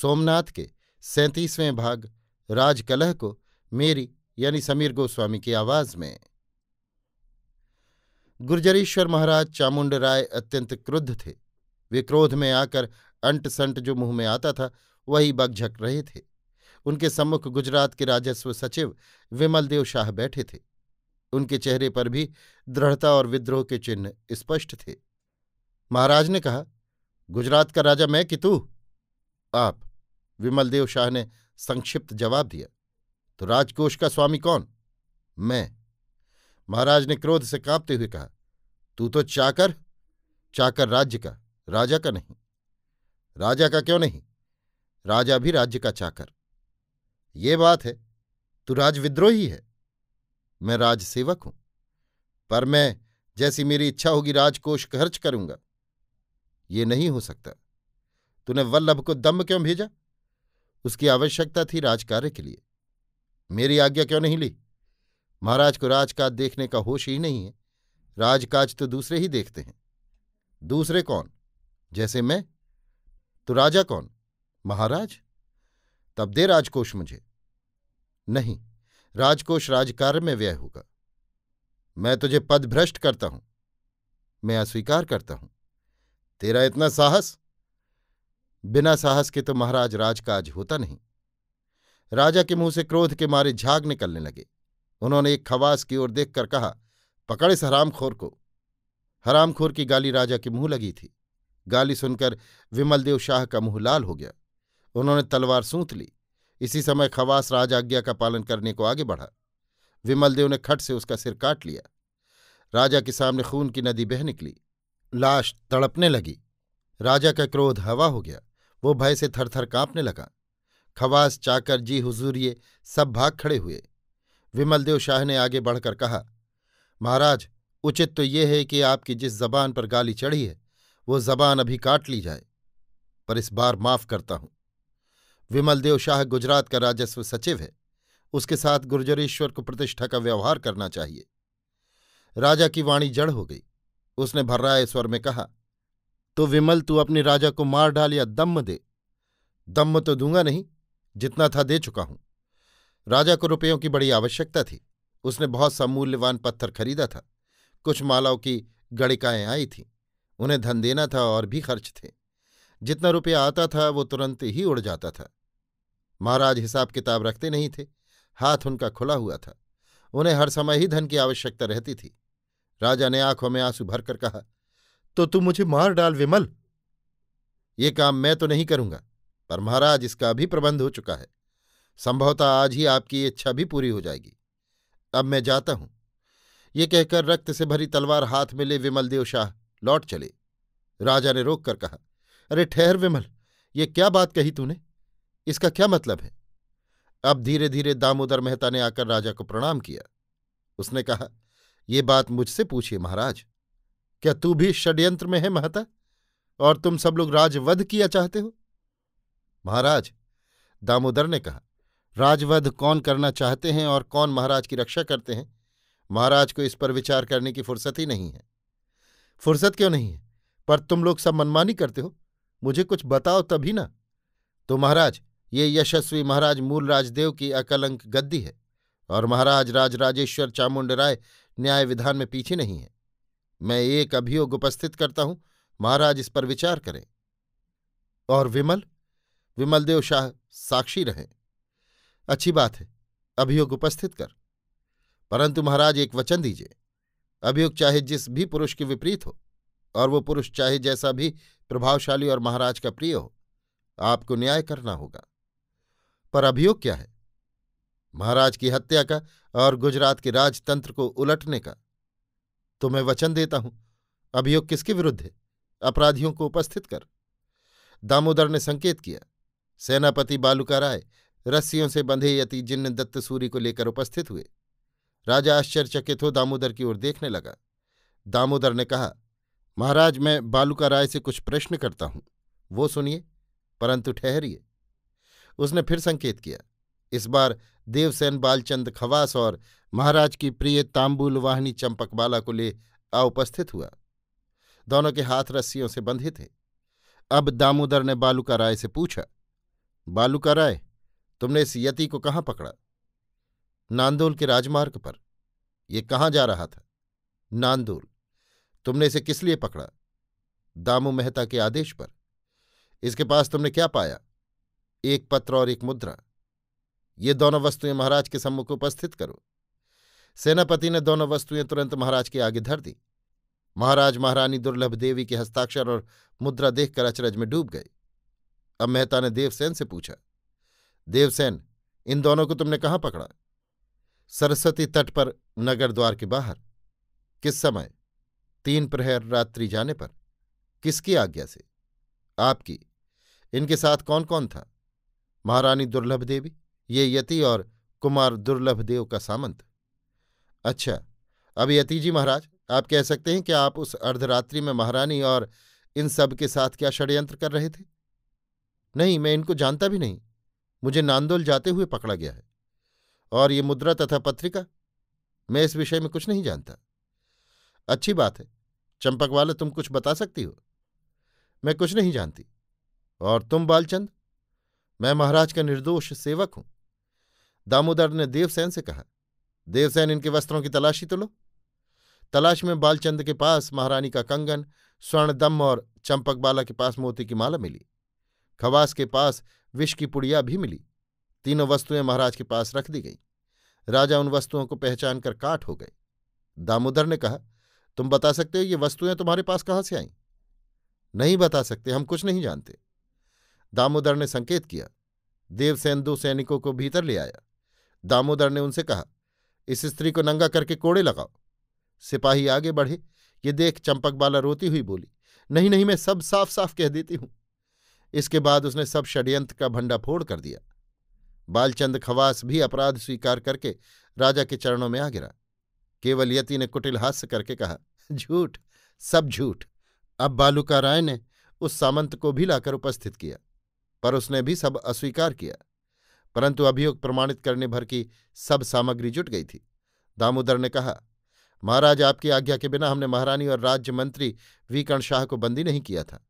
सोमनाथ के सैंतीसवें भाग राजकलह को मेरी यानी समीर गोस्वामी की आवाज में गुर्जरीश्वर महाराज चामुंड राय अत्यंत क्रुद्ध थे वे क्रोध में आकर अंट संट जो मुंह में आता था वही बगझक रहे थे उनके सम्मुख गुजरात के राजस्व सचिव विमल देव शाह बैठे थे उनके चेहरे पर भी दृढ़ता और विद्रोह के चिन्ह स्पष्ट थे महाराज ने कहा गुजरात का राजा मैं कि तू आप विमलदेव शाह ने संक्षिप्त जवाब दिया तो राजकोष का स्वामी कौन मैं महाराज ने क्रोध से कांपते हुए कहा तू तो चाकर चाकर राज्य का राजा का नहीं राजा का क्यों नहीं राजा भी राज्य का चाकर ये बात है तू राजविद्रोही है मैं राजसेवक हूं पर मैं जैसी मेरी इच्छा होगी राजकोष खर्च करूंगा ये नहीं हो सकता तूने वल्लभ को दम क्यों भेजा उसकी आवश्यकता थी राजकार्य के लिए मेरी आज्ञा क्यों नहीं ली महाराज को राजकाज देखने का होश ही नहीं है राजकाज तो दूसरे ही देखते हैं दूसरे कौन जैसे मैं तो राजा कौन महाराज तब दे राजकोष मुझे नहीं राजकोष राजकार्य में व्यय होगा मैं तुझे पद भ्रष्ट करता हूं मैं अस्वीकार करता हूं तेरा इतना साहस बिना साहस के तो महाराज राजकाज होता नहीं राजा के मुंह से क्रोध के मारे झाग निकलने लगे उन्होंने एक खवास की ओर देखकर कहा पकड़ इस हरामखोर को हरामखोर की गाली राजा के मुंह लगी थी गाली सुनकर विमलदेव शाह का मुंह लाल हो गया उन्होंने तलवार सूंत ली इसी समय खवास राज आज्ञा का पालन करने को आगे बढ़ा विमलदेव ने खट से उसका सिर काट लिया राजा के सामने खून की नदी बह निकली लाश तड़पने लगी राजा का क्रोध हवा हो गया वो भय से थरथर कांपने लगा खवास चाकर जी हुजूरिये सब भाग खड़े हुए विमलदेव शाह ने आगे बढ़कर कहा महाराज उचित तो ये है कि आपकी जिस जबान पर गाली चढ़ी है वो जबान अभी काट ली जाए पर इस बार माफ करता हूं विमलदेव शाह गुजरात का राजस्व सचिव है उसके साथ गुर्जरेश्वर को प्रतिष्ठा का व्यवहार करना चाहिए राजा की वाणी जड़ हो गई उसने भर्राए स्वर में कहा तो विमल तू अपने राजा को मार डाल या दम दे दम तो दूंगा नहीं जितना था दे चुका हूं राजा को रुपयों की बड़ी आवश्यकता थी उसने बहुत सा मूल्यवान पत्थर खरीदा था कुछ मालाओं की गड़िकाएं आई थीं उन्हें धन देना था और भी खर्च थे जितना रुपया आता था वो तुरंत ही उड़ जाता था महाराज हिसाब किताब रखते नहीं थे हाथ उनका खुला हुआ था उन्हें हर समय ही धन की आवश्यकता रहती थी राजा ने आंखों में आंसू भरकर कहा तो तू मुझे मार डाल विमल ये काम मैं तो नहीं करूंगा पर महाराज इसका भी प्रबंध हो चुका है संभवतः आज ही आपकी इच्छा भी पूरी हो जाएगी अब मैं जाता हूं ये कहकर रक्त से भरी तलवार हाथ में ले विमल देव शाह लौट चले राजा ने रोक कर कहा अरे ठहर विमल ये क्या बात कही तूने इसका क्या मतलब है अब धीरे धीरे दामोदर मेहता ने आकर राजा को प्रणाम किया उसने कहा ये बात मुझसे पूछिए महाराज क्या तू भी षड्यंत्र में है महता और तुम सब लोग राजवध किया चाहते हो महाराज दामोदर ने कहा राजवध कौन करना चाहते हैं और कौन महाराज की रक्षा करते हैं महाराज को इस पर विचार करने की फुर्सत ही नहीं है फुर्सत क्यों नहीं है पर तुम लोग सब मनमानी करते हो मुझे कुछ बताओ तभी ना तो महाराज ये यशस्वी महाराज मूल राजदेव की अकलंक गद्दी है और महाराज राजराजेश्वर राजेश्वर चामुंड राय न्याय विधान में पीछे नहीं है मैं एक अभियोग उपस्थित करता हूं महाराज इस पर विचार करें और विमल विमलदेव शाह साक्षी रहे अच्छी बात है अभियोग उपस्थित कर परंतु महाराज एक वचन दीजिए अभियोग चाहे जिस भी पुरुष के विपरीत हो और वो पुरुष चाहे जैसा भी प्रभावशाली और महाराज का प्रिय हो आपको न्याय करना होगा पर अभियोग क्या है महाराज की हत्या का और गुजरात के राजतंत्र को उलटने का तो मैं वचन देता हूं अभियोग किसके विरुद्ध है अपराधियों को उपस्थित कर दामोदर ने संकेत किया सेनापति बालूका राय रस्सियों से बंधे यति जिन्न दत्त सूरी को लेकर उपस्थित हुए राजा आश्चर्यचकित हो दामोदर की ओर देखने लगा दामोदर ने कहा महाराज मैं बालूका राय से कुछ प्रश्न करता हूं वो सुनिए परंतु ठहरिए उसने फिर संकेत किया इस बार देवसेन बालचंद खवास और महाराज की प्रिय तांबूल वाहिनी चंपकबाला को ले अउपस्थित हुआ दोनों के हाथ रस्सियों से बंधे थे अब दामोदर ने बालूका राय से पूछा बालूका राय तुमने इस यति को कहाँ पकड़ा नांदोल के राजमार्ग पर ये कहाँ जा रहा था नांदोल तुमने इसे किस लिए पकड़ा दामू मेहता के आदेश पर इसके पास तुमने क्या पाया एक पत्र और एक मुद्रा ये दोनों वस्तुएं महाराज के सम्मुख उपस्थित करो सेनापति ने दोनों वस्तुएं तुरंत महाराज के आगे धर दी महाराज महारानी दुर्लभ देवी के हस्ताक्षर और मुद्रा देखकर अचरज में डूब गए अब मेहता ने देवसेन से पूछा देवसेन इन दोनों को तुमने कहाँ पकड़ा सरस्वती तट पर नगर द्वार के बाहर किस समय तीन प्रहर रात्रि जाने पर किसकी आज्ञा से आपकी इनके साथ कौन कौन था महारानी दुर्लभ देवी ये यति और कुमार दुर्लभ देव का सामंत अच्छा अब यति जी महाराज आप कह सकते हैं कि आप उस अर्धरात्रि में महारानी और इन सब के साथ क्या षड्यंत्र कर रहे थे नहीं मैं इनको जानता भी नहीं मुझे नांदोल जाते हुए पकड़ा गया है और ये मुद्रा तथा पत्रिका मैं इस विषय में कुछ नहीं जानता अच्छी बात है चंपकवाला तुम कुछ बता सकती हो मैं कुछ नहीं जानती और तुम बालचंद मैं महाराज का निर्दोष सेवक हूं दामोदर ने देवसेन से कहा देवसेन इनके वस्त्रों की तलाशी तो लो तलाश में बालचंद के पास महारानी का कंगन स्वर्णदम और चंपकबाला के पास मोती की माला मिली खवास के पास विष की पुड़िया भी मिली तीनों वस्तुएं महाराज के पास रख दी गई राजा उन वस्तुओं को पहचान कर काट हो गए दामोदर ने कहा तुम बता सकते हो ये वस्तुएं तुम्हारे पास कहाँ से आईं नहीं बता सकते हम कुछ नहीं जानते दामोदर ने संकेत किया देवसेन दो सैनिकों को भीतर ले आया दामोदर ने उनसे कहा इस स्त्री को नंगा करके कोड़े लगाओ सिपाही आगे बढ़े ये देख चंपकबाला रोती हुई बोली नहीं नहीं मैं सब साफ साफ कह देती हूं इसके बाद उसने सब षड्यंत्र का भंडा फोड़ कर दिया बालचंद खवास भी अपराध स्वीकार करके राजा के चरणों में आ गिरा केवल यति ने कुटिल हास्य करके कहा झूठ सब झूठ अब बालूका राय ने उस सामंत को भी लाकर उपस्थित किया पर उसने भी सब अस्वीकार किया परंतु अभियोग प्रमाणित करने भर की सब सामग्री जुट गई थी दामोदर ने कहा महाराज आपकी आज्ञा के बिना हमने महारानी और राज्य मंत्री वीकण शाह को बंदी नहीं किया था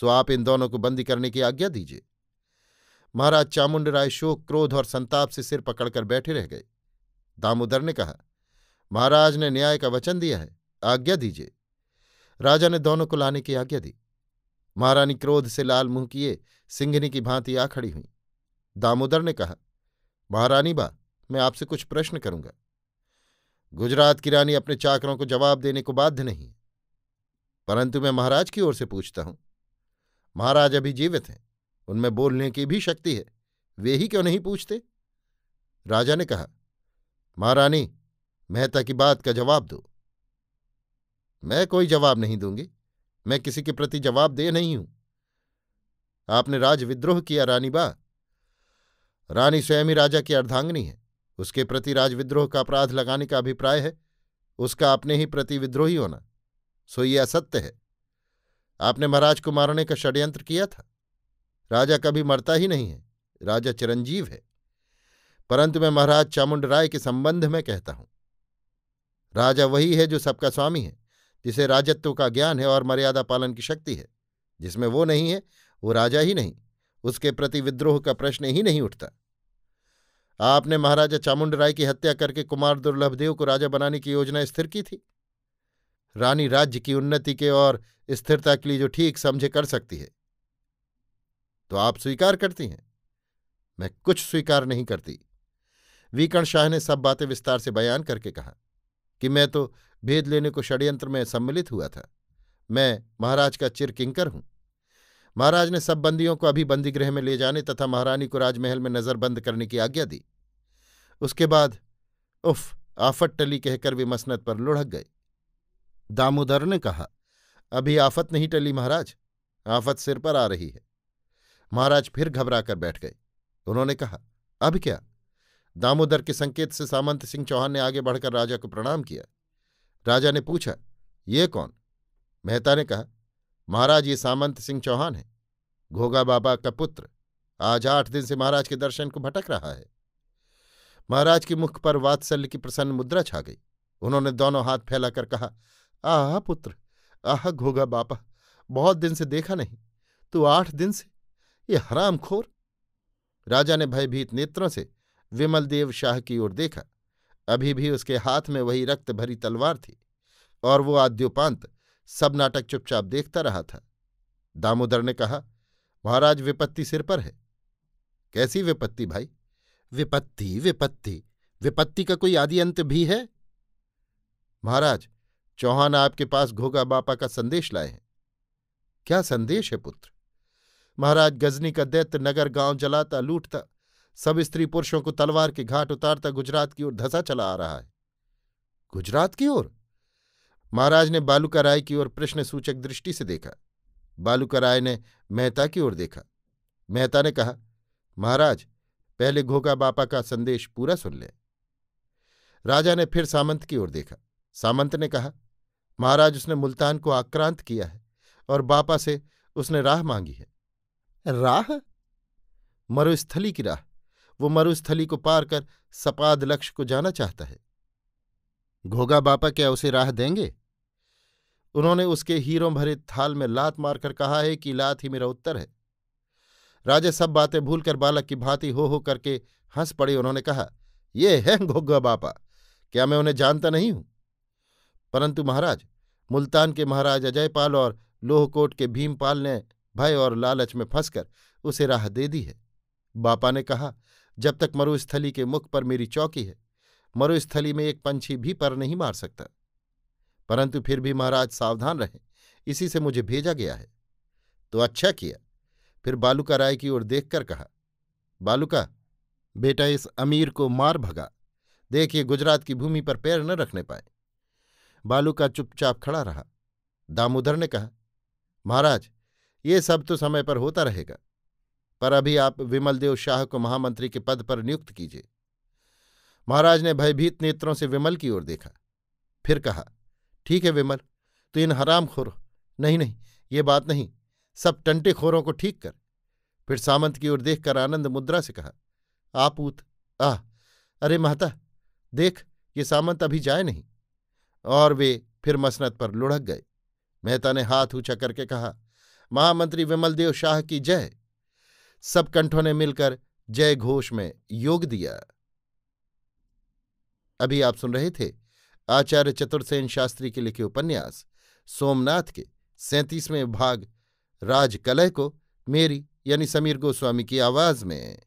सो आप इन दोनों को बंदी करने की आज्ञा दीजिए महाराज चामुंड राय शोक क्रोध और संताप से सिर पकड़कर बैठे रह गए दामोदर ने कहा महाराज ने न्याय का वचन दिया है आज्ञा दीजिए राजा ने दोनों को लाने की आज्ञा दी महारानी क्रोध से लाल मुंह किए सिंघनी की भांति आ खड़ी हुई दामोदर ने कहा महारानी बा मैं आपसे कुछ प्रश्न करूंगा गुजरात की रानी अपने चाकरों को जवाब देने को बाध्य नहीं परंतु मैं महाराज की ओर से पूछता हूं महाराज अभी जीवित हैं उनमें बोलने की भी शक्ति है वे ही क्यों नहीं पूछते राजा ने कहा महारानी मेहता की बात का जवाब दो मैं कोई जवाब नहीं दूंगी मैं किसी के प्रति जवाब दे नहीं हूं आपने राज विद्रोह किया रानी बा रानी स्वयं ही राजा की अर्धांगनी है उसके प्रति राजविद्रोह का अपराध लगाने का अभिप्राय है उसका अपने ही प्रति विद्रोही होना सो ये असत्य है आपने महाराज को मारने का षड्यंत्र किया था राजा कभी मरता ही नहीं है राजा चिरंजीव है परंतु मैं महाराज चामुंड राय के संबंध में कहता हूं राजा वही है जो सबका स्वामी है जिसे राजत्व का ज्ञान है और मर्यादा पालन की शक्ति है जिसमें वो नहीं है वो राजा ही नहीं उसके प्रति विद्रोह का प्रश्न ही नहीं उठता आपने महाराजा चामुंड राय की हत्या करके कुमार दुर्लभदेव को राजा बनाने की योजना स्थिर की थी रानी राज्य की उन्नति के और स्थिरता के लिए जो ठीक समझे कर सकती है तो आप स्वीकार करती हैं मैं कुछ स्वीकार नहीं करती वीकण शाह ने सब बातें विस्तार से बयान करके कहा कि मैं तो भेद लेने को षड्यंत्र में सम्मिलित हुआ था मैं महाराज का चिरकिंकर हूं महाराज ने सब बंदियों को अभी बंदीगृह में ले जाने तथा महारानी को राजमहल में नज़रबंद करने की आज्ञा दी उसके बाद उफ आफत टली कहकर वे मसनत पर लुढ़क गए दामोदर ने कहा अभी आफत नहीं टली महाराज आफत सिर पर आ रही है महाराज फिर घबरा कर बैठ गए उन्होंने कहा अब क्या दामोदर के संकेत से सामंत सिंह चौहान ने आगे बढ़कर राजा को प्रणाम किया राजा ने पूछा ये कौन मेहता ने कहा महाराज ये सामंत सिंह चौहान है घोगा बाबा का पुत्र आज आठ दिन से महाराज के दर्शन को भटक रहा है महाराज के मुख पर वात्सल्य की प्रसन्न मुद्रा छा गई उन्होंने दोनों हाथ फैलाकर कहा आह पुत्र आह घोगा बापा बहुत दिन से देखा नहीं तू आठ दिन से ये हराम खोर राजा ने भयभीत नेत्रों से विमल देव शाह की ओर देखा अभी भी उसके हाथ में वही रक्त भरी तलवार थी और वो आद्योपांत सब नाटक चुपचाप देखता रहा था दामोदर ने कहा महाराज विपत्ति सिर पर है कैसी विपत्ति भाई विपत्ति विपत्ति विपत्ति का कोई आदि अंत भी है महाराज चौहान आपके पास घोगा बापा का संदेश लाए हैं क्या संदेश है पुत्र महाराज गजनी का दैत्य नगर गांव जलाता लूटता सब स्त्री पुरुषों को तलवार के घाट उतारता गुजरात की ओर धसा चला आ रहा है गुजरात की ओर महाराज ने बालूका राय की ओर प्रश्न सूचक दृष्टि से देखा बालूका राय ने मेहता की ओर देखा मेहता ने कहा महाराज पहले घोगा बापा का संदेश पूरा सुन ले राजा ने फिर सामंत की ओर देखा सामंत ने कहा महाराज उसने मुल्तान को आक्रांत किया है और बापा से उसने राह मांगी है राह मरुस्थली की राह वो मरुस्थली को पार कर सपाद लक्ष्य को जाना चाहता है घोगा बापा क्या उसे राह देंगे उन्होंने उसके हीरों भरे थाल में लात मारकर कहा है कि लात ही मेरा उत्तर है राजा सब बातें भूलकर बालक की भांति हो हो करके हंस पड़े उन्होंने कहा ये है घोगा बापा क्या मैं उन्हें जानता नहीं हूं परंतु महाराज मुल्तान के महाराज अजयपाल और लोहकोट के भीमपाल ने भय और लालच में फंसकर उसे राह दे दी है बापा ने कहा जब तक मरुस्थली के मुख पर मेरी चौकी है मरुस्थली में एक पंछी भी पर नहीं मार सकता परंतु फिर भी महाराज सावधान रहें इसी से मुझे भेजा गया है तो अच्छा किया फिर बालूका राय की ओर देखकर कहा बालूका बेटा इस अमीर को मार भगा देखिए गुजरात की भूमि पर पैर न रखने पाए बालूका चुपचाप खड़ा रहा दामोदर ने कहा महाराज ये सब तो समय पर होता रहेगा पर अभी आप विमलदेव शाह को महामंत्री के पद पर नियुक्त कीजिए महाराज ने भयभीत नेत्रों से विमल की ओर देखा फिर कहा ठीक है विमल तो इन हराम खोर नहीं नहीं ये बात नहीं सब टंटे खोरों को ठीक कर फिर सामंत की ओर देखकर आनंद मुद्रा से कहा आपूत आह अरे महता देख ये सामंत अभी जाए नहीं और वे फिर मसनत पर लुढ़क गए मेहता ने हाथ ऊंचा करके कहा महामंत्री विमलदेव शाह की जय सब कंठों ने मिलकर जय घोष में योग दिया अभी आप सुन रहे थे आचार्य चतुर्सेन शास्त्री के लिखे उपन्यास सोमनाथ के सैंतीसवें भाग राजकलय को मेरी यानी समीर गोस्वामी की आवाज में